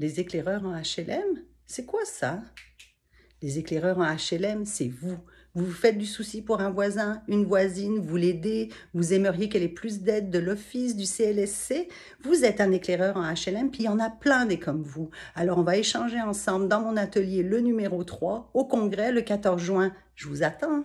Les éclaireurs en HLM, c'est quoi ça Les éclaireurs en HLM, c'est vous. Vous vous faites du souci pour un voisin, une voisine, vous l'aidez, vous aimeriez qu'elle ait plus d'aide de l'office, du CLSC. Vous êtes un éclaireur en HLM, puis il y en a plein des comme vous. Alors on va échanger ensemble dans mon atelier le numéro 3 au congrès le 14 juin. Je vous attends.